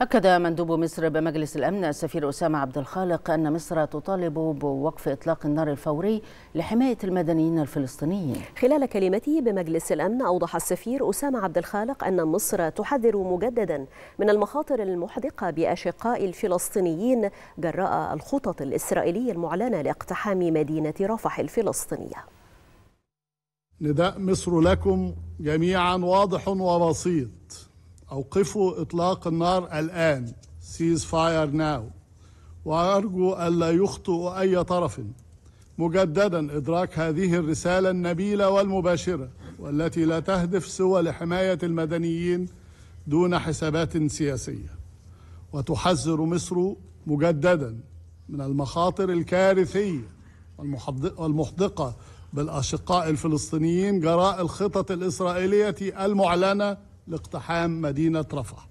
أكد مندوب مصر بمجلس الأمن السفير أسامة عبد الخالق أن مصر تطالب بوقف إطلاق النار الفوري لحماية المدنيين الفلسطينيين. خلال كلمته بمجلس الأمن أوضح السفير أسامة عبد الخالق أن مصر تحذر مجددا من المخاطر المحدقة بأشقاء الفلسطينيين جراء الخطط الإسرائيلية المعلنة لاقتحام مدينة رفح الفلسطينية. نداء مصر لكم جميعا واضح وبسيط أوقفوا إطلاق النار الآن سيز فاير ناو وأرجو ألا يخطئ أي طرف مجددا إدراك هذه الرسالة النبيلة والمباشرة والتي لا تهدف سوى لحماية المدنيين دون حسابات سياسية وتحذر مصر مجددا من المخاطر الكارثية والمحدقة بالأشقاء الفلسطينيين جراء الخطط الإسرائيلية المعلنة لاقتحام مدينة رفح